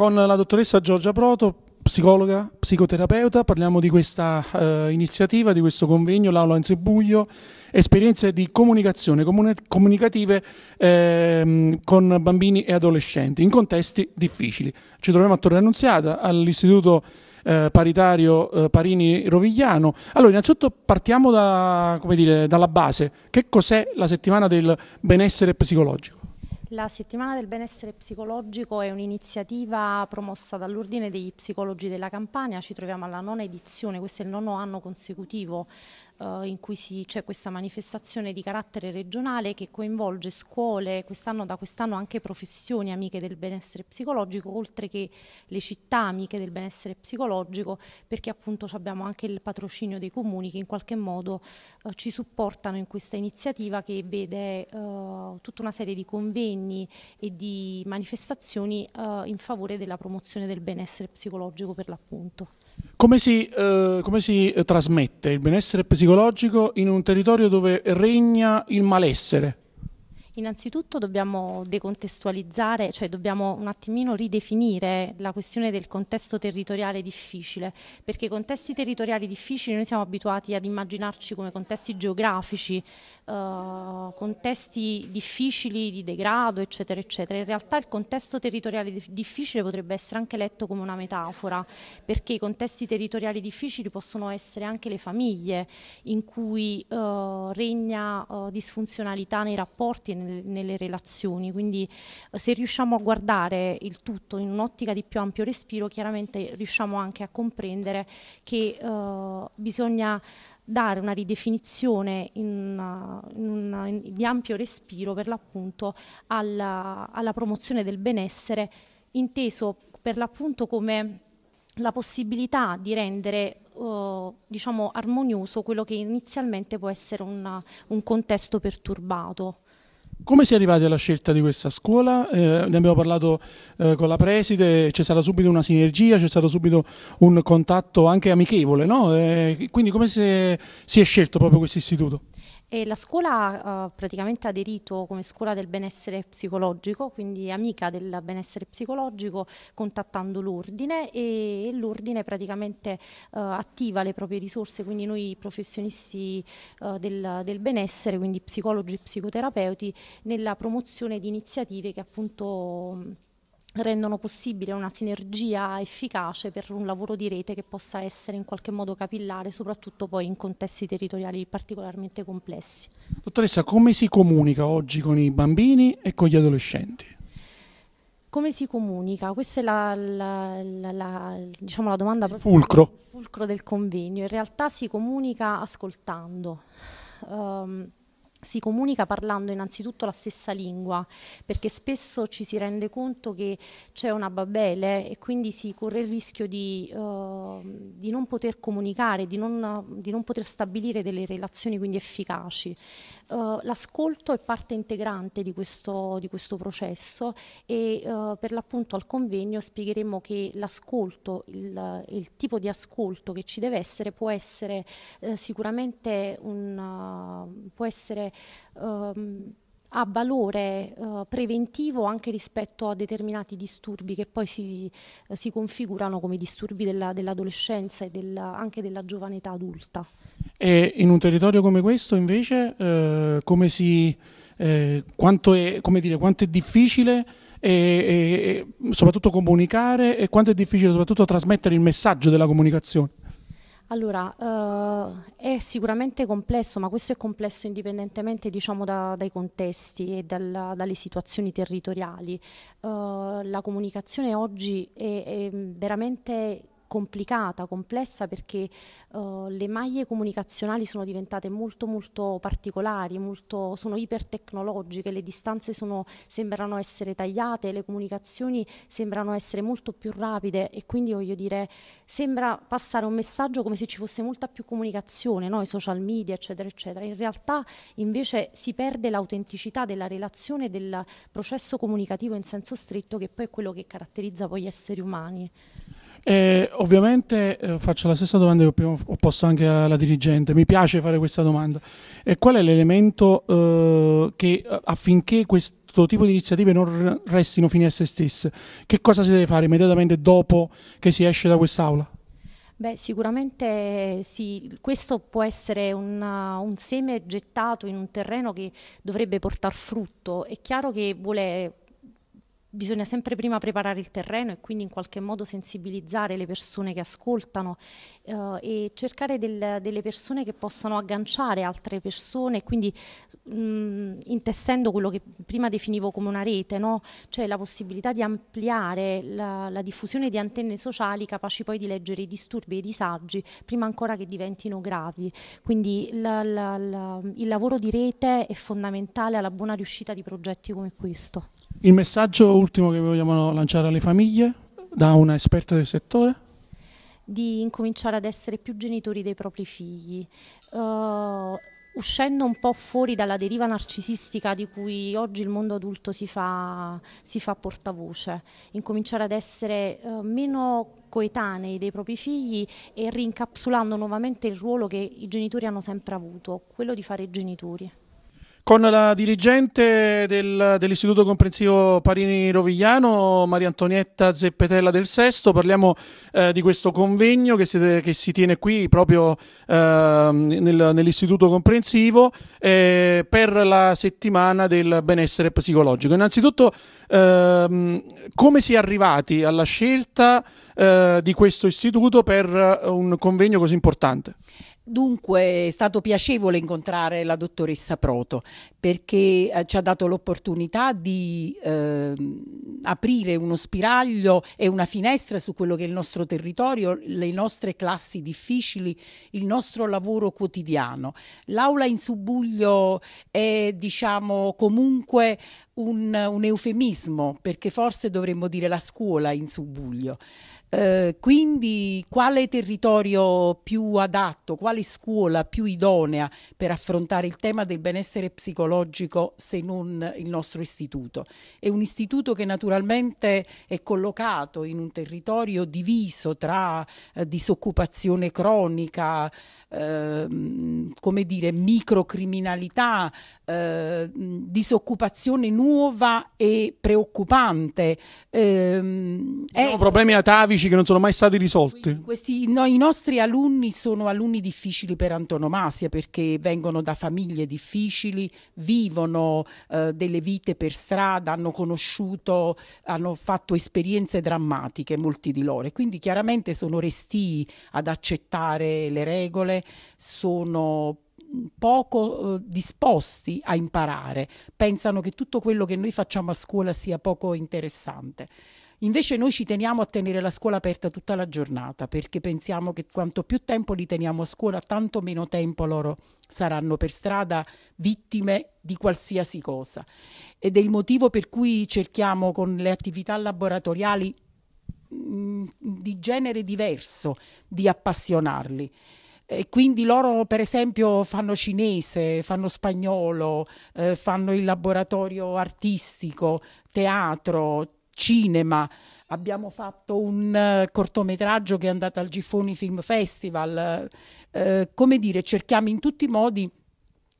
Con la dottoressa Giorgia Proto, psicologa, psicoterapeuta, parliamo di questa eh, iniziativa, di questo convegno, l'Aula in Sebuglio, esperienze di comunicazione comuni comunicative eh, con bambini e adolescenti in contesti difficili. Ci troviamo a Torre Annunziata, all'Istituto eh, paritario eh, Parini Rovigliano. Allora, innanzitutto partiamo da, dire, dalla base. Che cos'è la settimana del benessere psicologico? La settimana del benessere psicologico è un'iniziativa promossa dall'Ordine degli Psicologi della Campania, ci troviamo alla nona edizione, questo è il nono anno consecutivo eh, in cui c'è questa manifestazione di carattere regionale che coinvolge scuole, quest'anno da quest'anno anche professioni amiche del benessere psicologico, oltre che le città amiche del benessere psicologico, perché appunto abbiamo anche il patrocinio dei comuni che in qualche modo eh, ci supportano in questa iniziativa che vede eh, tutta una serie di convegni e di manifestazioni eh, in favore della promozione del benessere psicologico per l'appunto. Come si, eh, come si eh, trasmette il benessere psicologico in un territorio dove regna il malessere? Innanzitutto dobbiamo decontestualizzare, cioè dobbiamo un attimino ridefinire la questione del contesto territoriale difficile, perché i contesti territoriali difficili noi siamo abituati ad immaginarci come contesti geografici, eh, contesti difficili di degrado, eccetera, eccetera. In realtà il contesto territoriale difficile potrebbe essere anche letto come una metafora, perché i contesti territoriali difficili possono essere anche le famiglie in cui eh, regna eh, disfunzionalità nei rapporti e nelle nelle relazioni, quindi eh, se riusciamo a guardare il tutto in un'ottica di più ampio respiro, chiaramente riusciamo anche a comprendere che eh, bisogna dare una ridefinizione in, eh, in, in, di ampio respiro per l'appunto alla, alla promozione del benessere, inteso per l'appunto come la possibilità di rendere eh, diciamo armonioso quello che inizialmente può essere una, un contesto perturbato. Come si è arrivati alla scelta di questa scuola? Eh, ne abbiamo parlato eh, con la preside, c'è stata subito una sinergia, c'è stato subito un contatto anche amichevole, no? eh, quindi come si è, si è scelto proprio questo istituto? E la scuola ha uh, praticamente aderito come scuola del benessere psicologico, quindi amica del benessere psicologico, contattando l'ordine e, e l'ordine praticamente uh, attiva le proprie risorse, quindi noi professionisti uh, del, del, benessere, quindi psicologi e psicoterapeuti, nella promozione di iniziative che appunto rendono possibile una sinergia efficace per un lavoro di rete che possa essere in qualche modo capillare, soprattutto poi in contesti territoriali particolarmente complessi. Dottoressa, come si comunica oggi con i bambini e con gli adolescenti? Come si comunica? Questa è la, la, la, la diciamo domanda fulcro. fulcro del convegno. In realtà si comunica ascoltando. Um, si comunica parlando innanzitutto la stessa lingua, perché spesso ci si rende conto che c'è una babele e quindi si corre il rischio di, uh, di non poter comunicare, di non, di non, poter stabilire delle relazioni quindi efficaci. Uh, l'ascolto è parte integrante di questo, di questo processo e uh, per l'appunto al convegno spiegheremo che l'ascolto, il, il, tipo di ascolto che ci deve essere può essere eh, sicuramente un, può essere ehm, ha valore eh, preventivo anche rispetto a determinati disturbi che poi si, eh, si configurano come disturbi dell'adolescenza e del, anche della giovane età adulta. E in un territorio come questo invece eh, come, si, eh, quanto è, come dire, quanto è difficile e, eh, e, eh, soprattutto comunicare e quanto è difficile soprattutto trasmettere il messaggio della comunicazione? Allora, eh, è sicuramente complesso, ma questo è complesso indipendentemente, diciamo, da- dai contesti e dalla- dalle situazioni territoriali. Eh, la comunicazione oggi è, è veramente complicata, complessa perché uh, le maglie comunicazionali sono diventate molto molto particolari, molto, sono ipertecnologiche, le distanze sono, sembrano essere tagliate, le comunicazioni sembrano essere molto più rapide e quindi voglio dire sembra passare un messaggio come se ci fosse molta più comunicazione, no? i social media eccetera eccetera. In realtà invece si perde l'autenticità della relazione, e del processo comunicativo in senso stretto che poi è quello che caratterizza poi gli esseri umani. Eh, ovviamente eh, faccio la stessa domanda che prima ho posto anche alla dirigente, mi piace fare questa domanda. Eh, qual è l'elemento eh, che eh, affinché questo tipo di iniziative non restino fini a se stesse? Che cosa si deve fare immediatamente dopo che si esce da quest'aula? Beh, sicuramente sì, questo può essere una, un seme gettato in un terreno che dovrebbe portare frutto. È chiaro che vuole bisogna sempre prima preparare il terreno e quindi in qualche modo sensibilizzare le persone che ascoltano eh, e cercare del, delle persone che possano agganciare altre persone, quindi mh, mm, intessendo quello che prima definivo come una rete, no? cioè la possibilità di ampliare la, la, diffusione di antenne sociali capaci poi di leggere i disturbi e i disagi prima ancora che diventino gravi. Quindi la, la, il lavoro di rete è fondamentale alla buona riuscita di progetti come questo. Il messaggio ultimo che vogliamo lanciare alle famiglie da una esperta del settore? Di incominciare ad essere più genitori dei propri figli. Uh, uscendo un po' fuori dalla deriva narcisistica di cui oggi il mondo adulto si fa, si fa portavoce, incominciare ad essere uh, meno coetanei dei propri figli e rincapsulando nuovamente il ruolo che i genitori hanno sempre avuto, quello di fare i genitori. Con la dirigente del, dell'Istituto Comprensivo Parini Rovigliano, Maria Antonietta Zeppetella del Sesto, parliamo eh, di questo convegno che si, che si tiene qui proprio eh, nel, nell'Istituto Comprensivo eh, per la settimana del benessere psicologico. Innanzitutto, ehm, come si è arrivati alla scelta eh, di questo istituto per un convegno così importante? Dunque è stato piacevole incontrare la dottoressa Proto perché eh, ci ha dato l'opportunità di eh, aprire uno spiraglio e una finestra su quello che è il nostro territorio, le nostre classi difficili, il nostro lavoro quotidiano. L'aula in subbuglio è diciamo comunque un, un eufemismo perché forse dovremmo dire la scuola in subbuglio. Eh, quindi quale territorio più adatto, quale scuola più idonea per affrontare il tema del benessere psicologico se non il nostro istituto? È un istituto che naturalmente è collocato in un territorio diviso tra eh, disoccupazione cronica, Ehm, come dire, microcriminalità, eh, disoccupazione nuova e preoccupante. Ehm, sono problemi atavici che non sono mai stati risolti. Questi, no, I nostri alunni sono alunni difficili per antonomasia perché vengono da famiglie difficili, vivono eh, delle vite per strada, hanno conosciuto, hanno fatto esperienze drammatiche, molti di loro. Quindi chiaramente sono restii ad accettare le regole, sono poco eh, disposti a imparare, pensano che tutto quello che noi facciamo a scuola sia poco interessante. Invece noi ci teniamo a tenere la scuola aperta tutta la giornata perché pensiamo che quanto più tempo li teniamo a scuola, tanto meno tempo loro saranno per strada vittime di qualsiasi cosa. Ed è il motivo per cui cerchiamo con le attività laboratoriali mh, mm, di genere diverso di appassionarli e quindi loro, per esempio, fanno cinese, fanno spagnolo, eh, fanno il laboratorio artistico, teatro, cinema. Abbiamo fatto un uh, cortometraggio che è andato al Giffoni Film Festival. Uh, come dire, cerchiamo in tutti i modi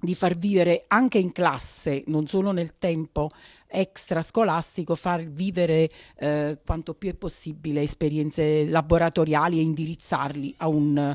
di far vivere anche in classe, non solo nel tempo extrascolastico, far vivere uh, quanto più è possibile esperienze laboratoriali e indirizzarli a un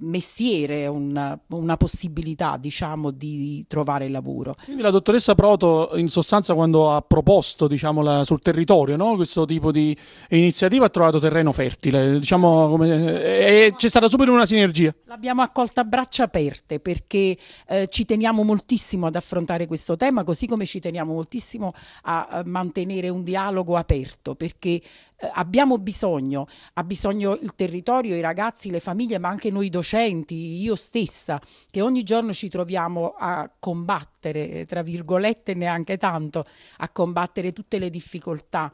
mestiere, una, una possibilità diciamo di trovare lavoro. Quindi la dottoressa Proto in sostanza quando ha proposto diciamo, la, sul territorio no? questo tipo di iniziativa ha trovato terreno fertile, diciamo, come, e c'è stata subito una sinergia. L'abbiamo accolta a braccia aperte perché eh, ci teniamo moltissimo ad affrontare questo tema, così come ci teniamo moltissimo a, a eh, mantenere un dialogo aperto perché eh, abbiamo bisogno, ha bisogno il territorio, i ragazzi, le famiglie, ma anche noi docenti docenti, io stessa, che ogni giorno ci troviamo a combattere, tra virgolette neanche tanto, a combattere tutte le difficoltà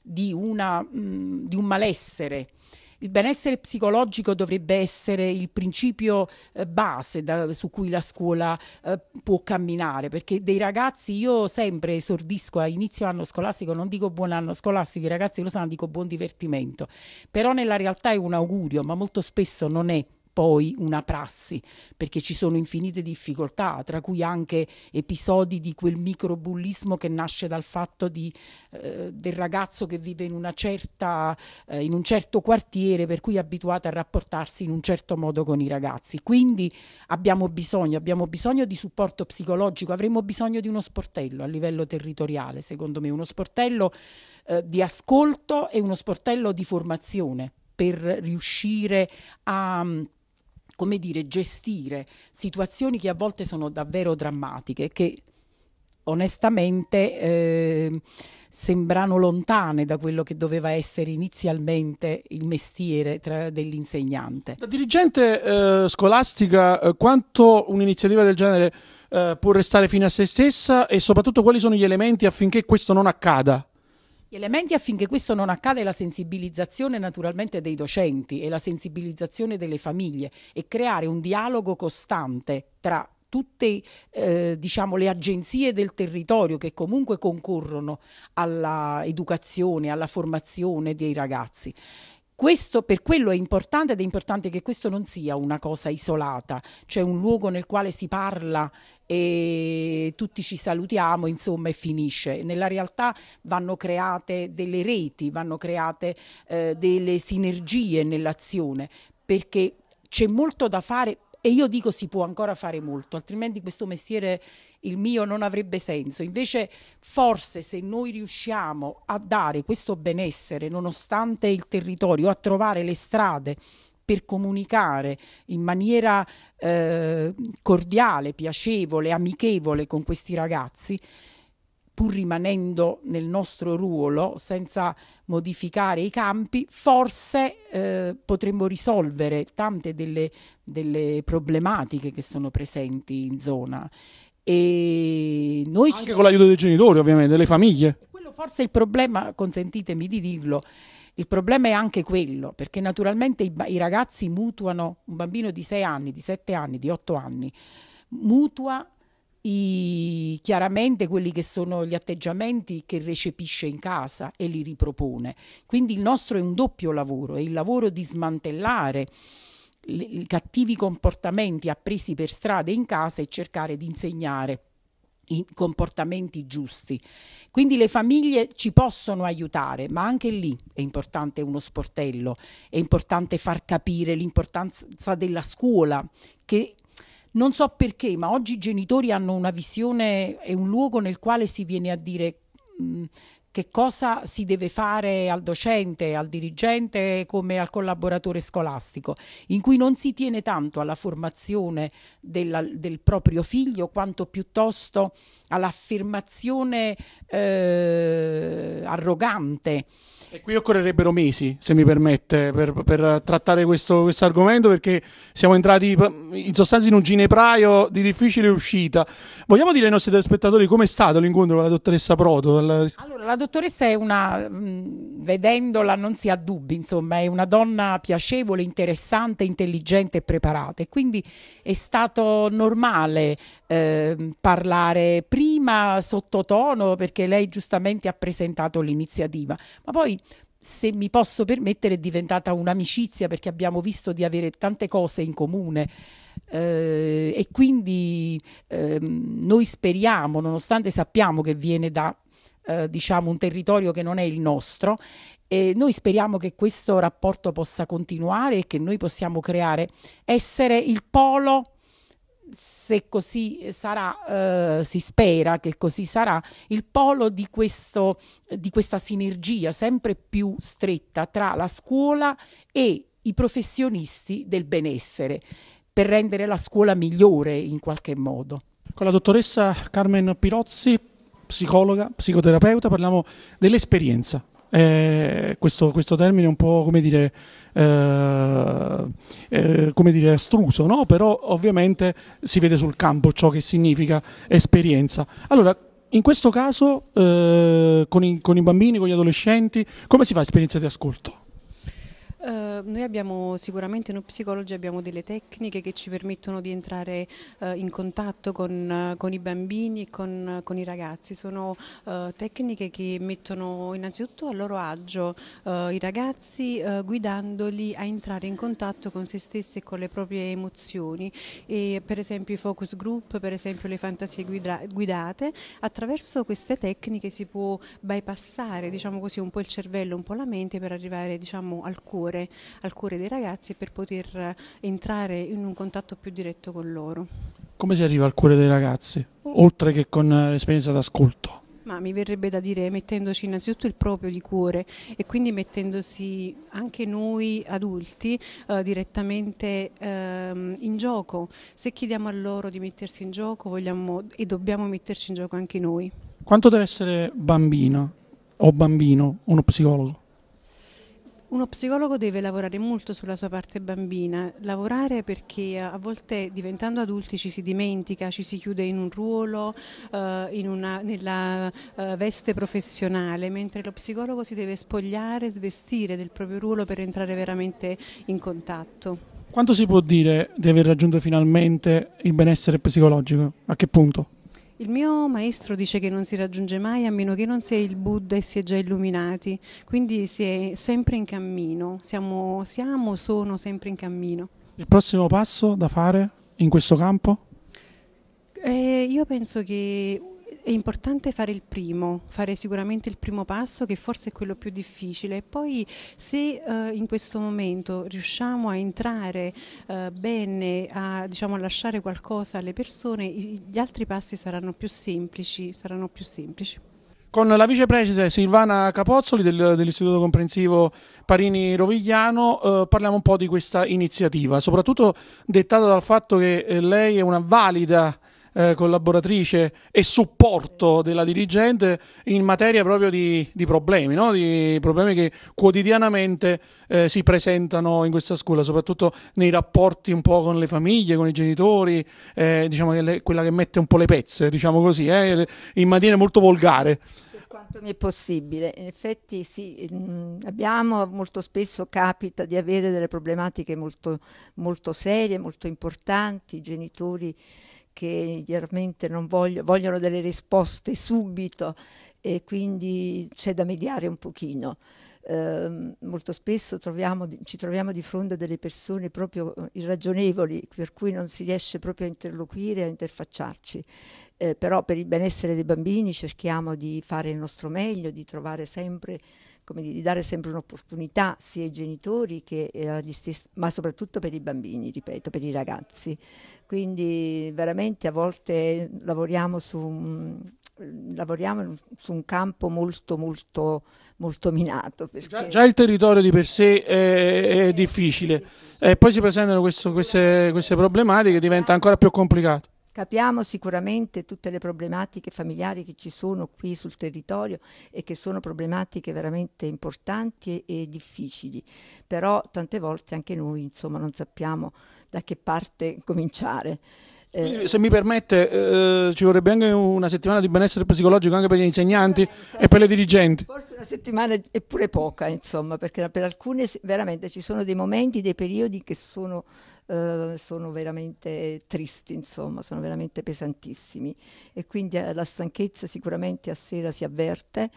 di, una, mh, di un malessere. Il benessere psicologico dovrebbe essere il principio eh, base da, su cui la scuola eh, può camminare, perché dei ragazzi io sempre esordisco a inizio anno scolastico, non dico buon anno scolastico, i ragazzi lo sanno, dico buon divertimento, però nella realtà è un augurio, ma molto spesso non è poi una prassi, perché ci sono infinite difficoltà, tra cui anche episodi di quel microbullismo che nasce dal fatto di, eh, del ragazzo che vive in, una certa, eh, in, un certo quartiere, per cui è abituato a rapportarsi in un certo modo con i ragazzi. Quindi abbiamo bisogno, abbiamo bisogno di supporto psicologico, avremo bisogno di uno sportello a livello territoriale, secondo me, uno sportello eh, di ascolto e uno sportello di formazione per riuscire a mm, come dire, gestire situazioni che a volte sono davvero drammatiche, che onestamente eh, sembrano lontane da quello che doveva essere inizialmente il mestiere dell'insegnante. Da dirigente eh, scolastica, eh, quanto un'iniziativa del genere eh, può restare fine a se stessa e soprattutto quali sono gli elementi affinché questo non accada? gli elementi affinché questo non accada è la sensibilizzazione naturalmente dei docenti e la sensibilizzazione delle famiglie e creare un dialogo costante tra tutte eh, diciamo, le agenzie del territorio che comunque concorrono all'educazione, alla formazione dei ragazzi. Questo, per quello è importante ed è importante che questo non sia una cosa isolata, cioè un luogo nel quale si parla e tutti ci salutiamo, insomma, e finisce. Nella realtà vanno create delle reti, vanno create eh, delle sinergie nell'azione, perché c'è molto da fare e io dico si può ancora fare molto, altrimenti questo mestiere, il mio, non avrebbe senso. Invece forse se noi riusciamo a dare questo benessere, nonostante il territorio, a trovare le strade per comunicare in maniera eh, cordiale, piacevole, amichevole con questi ragazzi, pur rimanendo nel nostro ruolo, senza modificare i campi, forse eh, potremmo risolvere tante delle, delle problematiche che sono presenti in zona. E noi Anche ci... con l'aiuto dei genitori, ovviamente, delle famiglie. Quello forse è il problema, consentitemi di dirlo, il problema è anche quello, perché naturalmente i, i, ragazzi mutuano, un bambino di 6 anni, di 7 anni, di 8 anni, mutua i, chiaramente quelli che sono gli atteggiamenti che recepisce in casa e li ripropone. Quindi il nostro è un doppio lavoro, è il lavoro di smantellare i cattivi comportamenti appresi per strada in casa e cercare di insegnare i comportamenti giusti. Quindi le famiglie ci possono aiutare, ma anche lì è importante uno sportello, è importante far capire l'importanza della scuola che non so perché, ma oggi i genitori hanno una visione e un luogo nel quale si viene a dire... Mh, mm, che cosa si deve fare al docente, al dirigente come al collaboratore scolastico, in cui non si tiene tanto alla formazione della, del proprio figlio quanto piuttosto all'affermazione eh, arrogante. E qui occorrerebbero mesi, se mi permette, per, per trattare questo quest argomento, perché siamo entrati in sostanza in un ginepraio di difficile uscita. Vogliamo dire ai nostri telespettatori come è stato l'incontro con la dottoressa Proto? Dal... Allora, la dottoressa è una, mm, vedendola non si ha dubbi, insomma, è una donna piacevole, interessante, intelligente e preparata e quindi è stato normale eh, parlare prima sottotono perché lei giustamente ha presentato l'iniziativa, ma poi se mi posso permettere, è diventata un'amicizia perché abbiamo visto di avere tante cose in comune. Eh, e quindi ehm, noi speriamo, nonostante sappiamo che viene da eh, diciamo, un territorio che non è il nostro. E noi speriamo che questo rapporto possa continuare e che noi possiamo creare, essere il polo se così sarà, eh, si spera che così sarà, il polo di, questo, di questa sinergia sempre più stretta tra la scuola e i professionisti del benessere, per rendere la scuola migliore in qualche modo. Con la dottoressa Carmen Pirozzi psicologa, psicoterapeuta, parliamo dell'esperienza. Eh, questo, questo, termine è un po' come dire, eh, eh, come dire astruso, no? però ovviamente si vede sul campo ciò che significa esperienza. Allora, in questo caso eh, con i, con, i, bambini, con gli adolescenti, come si fa esperienza di ascolto? Ehm, noi abbiamo sicuramente noi psicologi abbiamo delle tecniche che ci permettono di entrare uh, in contatto con, uh, con, i bambini e con, con i ragazzi. Sono eh, tecniche che mettono innanzitutto a loro agio eh, i ragazzi guidandoli a entrare in contatto con se stessi e con le proprie emozioni. E, per esempio i focus group, per esempio le fantasie guida guidate, attraverso queste tecniche si può bypassare diciamo così, un po' il cervello, un po' la mente per arrivare diciamo, al cuore cuore, al cuore dei ragazzi per poter entrare in un contatto più diretto con loro. Come si arriva al cuore dei ragazzi, oltre che con eh, l'esperienza d'ascolto? Ma mi verrebbe da dire mettendoci innanzitutto il proprio di cuore e quindi mettendosi anche noi adulti eh, direttamente eh, in gioco. Se chiediamo a loro di mettersi in gioco vogliamo e dobbiamo metterci in gioco anche noi. Quanto deve essere bambino o bambino uno psicologo? Uno psicologo deve lavorare molto sulla sua parte bambina, lavorare perché a volte diventando adulti ci si dimentica, ci si chiude in un ruolo, eh, in una, nella eh, veste professionale, mentre lo psicologo si deve spogliare, svestire del proprio ruolo per entrare veramente in contatto. Quanto si può dire di aver raggiunto finalmente il benessere psicologico? A che punto? Il mio maestro dice che non si raggiunge mai a meno che non sei il Buddha e si è già illuminati, quindi si è sempre in cammino, siamo, siamo, sono sempre in cammino. Il prossimo passo da fare in questo campo? Eh, io penso che è importante fare il primo, fare sicuramente il primo passo che forse è quello più difficile e poi se eh, in questo momento riusciamo a entrare eh, bene, a diciamo, lasciare qualcosa alle persone, gli altri passi saranno più semplici. Saranno più semplici. Con la vicepresidente Silvana Capozzoli del, dell'Istituto Comprensivo Parini Rovigliano eh, parliamo un po' di questa iniziativa, soprattutto dettata dal fatto che eh, lei è una valida eh, collaboratrice e supporto della dirigente in materia proprio di, di problemi, no? di problemi che quotidianamente eh, si presentano in questa scuola, soprattutto nei rapporti un po' con le famiglie, con i genitori, eh, diciamo che le, quella che mette un po' le pezze, diciamo così, eh, in maniera molto volgare quanto mi è possibile. In effetti sì, mm, abbiamo molto spesso capita di avere delle problematiche molto, molto serie, molto importanti, i genitori che chiaramente voglio, vogliono delle risposte subito e quindi c'è da mediare un pochino. Eh, molto spesso troviamo, ci troviamo di fronte a delle persone proprio irragionevoli, per cui non si riesce proprio a interloquire, a interfacciarci eh, però per il benessere dei bambini cerchiamo di fare il nostro meglio, di trovare sempre come di, dare sempre un'opportunità sia ai genitori che eh, agli stessi, ma soprattutto per i bambini, ripeto, per i ragazzi. Quindi veramente a volte lavoriamo su un, lavoriamo su un campo molto molto molto minato già, già, il territorio di per sé è, è difficile e poi si presentano questo, queste, queste problematiche diventa ancora più complicato Capiamo sicuramente tutte le problematiche familiari che ci sono qui sul territorio e che sono problematiche veramente importanti e, e difficili, però tante volte anche noi insomma, non sappiamo da che parte cominciare. Eh, Quindi, se mi permette, eh, eh, ci vorrebbe anche una settimana di benessere psicologico anche per gli insegnanti e per le dirigenti. Forse una settimana è pure poca, insomma, perché per alcune veramente ci sono dei momenti, dei periodi che sono eh, sono veramente tristi, insomma, sono veramente pesantissimi e quindi eh, la stanchezza sicuramente a sera si avverte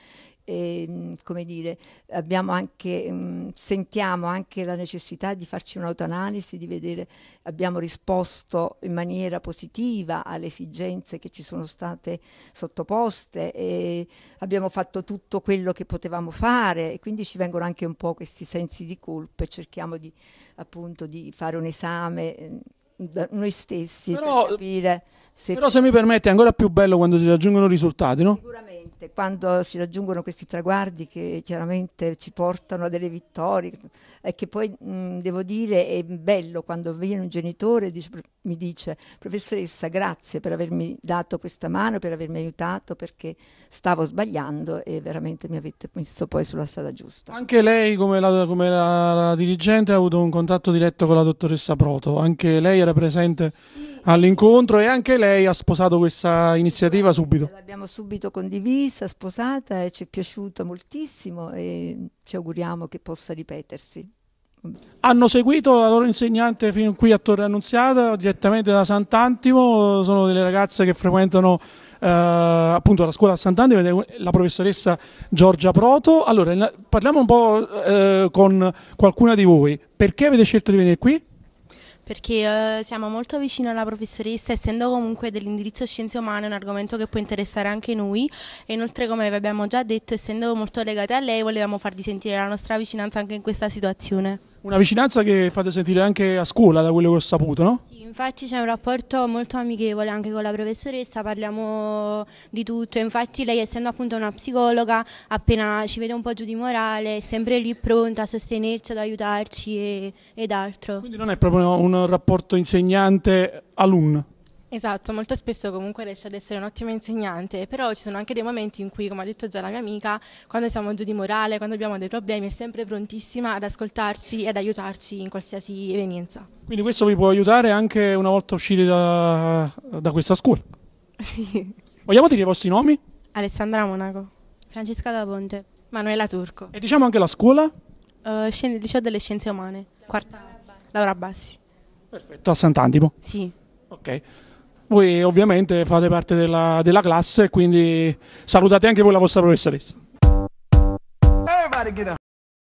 e, ehm, come dire, abbiamo anche, mh, mm, sentiamo anche la necessità di farci un'autoanalisi, di vedere abbiamo risposto in maniera positiva alle esigenze che ci sono state sottoposte e abbiamo fatto tutto quello che potevamo fare e quindi ci vengono anche un po' questi sensi di colpa e cerchiamo di, appunto, di fare un esame. Eh, noi stessi però, per capire se... Però se mi permette è ancora più bello quando si raggiungono risultati, no? Sicuramente sicuramente quando si raggiungono questi traguardi che chiaramente ci portano a delle vittorie e che poi mh, devo dire è bello quando viene un genitore e dice, mi dice professoressa grazie per avermi dato questa mano, per avermi aiutato perché stavo sbagliando e veramente mi avete messo poi sulla strada giusta. Anche lei come la, come la, la dirigente ha avuto un contatto diretto con la dottoressa Proto, anche lei era presente. Sì all'incontro e anche lei ha sposato questa iniziativa subito. L'abbiamo subito condivisa, sposata e ci è piaciuta moltissimo e ci auguriamo che possa ripetersi. Hanno seguito la loro insegnante fino qui a Torre Annunziata, direttamente da Sant'Antimo, sono delle ragazze che frequentano eh, appunto la scuola a Sant'Antimo, la professoressa Giorgia Proto. Allora, parliamo un po' eh, con qualcuna di voi, perché avete scelto di venire qui? perché eh, siamo molto vicini alla professoressa, essendo comunque dell'indirizzo scienze umane un argomento che può interessare anche noi e inoltre come vi abbiamo già detto, essendo molto legate a lei, volevamo farvi sentire la nostra vicinanza anche in questa situazione. Una vicinanza che fate sentire anche a scuola, da quello che ho saputo, no? Sì Infatti c'è un rapporto molto amichevole anche con la professoressa, parliamo di tutto, infatti lei essendo appunto una psicologa appena ci vede un po' giù di morale è sempre lì pronta a sostenerci, ad aiutarci e, ed altro. Quindi non è proprio un rapporto insegnante-alunno? Esatto, molto spesso comunque riesce ad essere un'ottima insegnante, però ci sono anche dei momenti in cui, come ha detto già la mia amica, quando siamo giù di morale, quando abbiamo dei problemi, è sempre prontissima ad ascoltarci e ad aiutarci in qualsiasi evenienza. Quindi questo vi può aiutare anche una volta usciti da, da questa scuola? Sì. Vogliamo dire i vostri nomi? Alessandra Monaco. Francesca Da Ponte. Manuela Turco. E diciamo anche la scuola? Uh, eh, Scienze delle Scienze Umane. Quarta. Laura Bassi. Perfetto, a Sant'Antimo? Sì. Ok. Voi ovviamente fate parte della, della classe, quindi salutate anche voi la vostra professoressa. Eh,